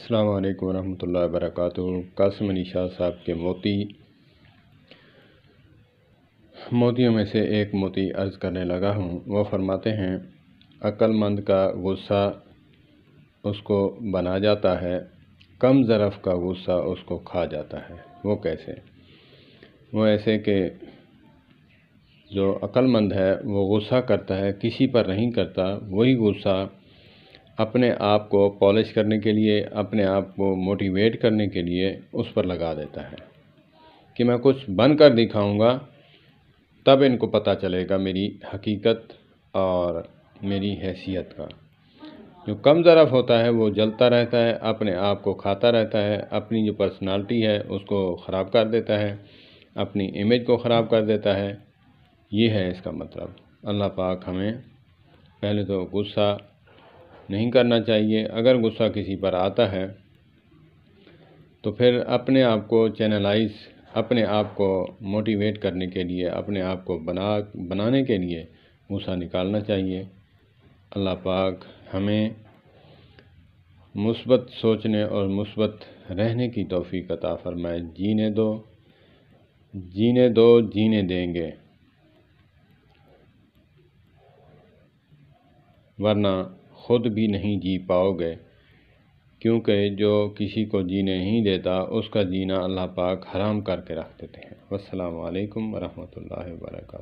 अल्लाम ला वरक कसम निशा शाह साहब के मोती मोतियों में से एक मोती अर्ज़ करने लगा हूँ वो फरमाते हैं अक्लमंद का गुस्सा उसको बना जाता है कम ज़रफ़ का गुस्सा उसको खा जाता है वो कैसे वो ऐसे कि जो अक्लमंद है वो गुस्सा करता है किसी पर नहीं करता वही गुस्सा अपने आप को पॉलिश करने के लिए अपने आप को मोटिवेट करने के लिए उस पर लगा देता है कि मैं कुछ बन कर दिखाऊँगा तब इनको पता चलेगा मेरी हकीकत और मेरी हैसियत का जो कम ज़रफ़ होता है वो जलता रहता है अपने आप को खाता रहता है अपनी जो पर्सनालिटी है उसको ख़राब कर देता है अपनी इमेज को ख़राब कर देता है ये है इसका मतलब अल्लाह पाक हमें पहले तो गुस्सा नहीं करना चाहिए अगर गुस्सा किसी पर आता है तो फिर अपने आप को चैनलाइज अपने आप को मोटिवेट करने के लिए अपने आप को बना बनाने के लिए गुस्सा निकालना चाहिए अल्लाह पाक हमें मुस्बत सोचने और मुस्बत रहने की तोफ़ी अता फ़रमाए जीने दो जीने दो जीने देंगे वरना खुद भी नहीं जी पाओगे क्योंकि जो किसी को जीने नहीं देता उसका जीना अल्लाह पाक हराम करके रख देते हैं अस्सलाम वालेकुम रहमतुल्लाहि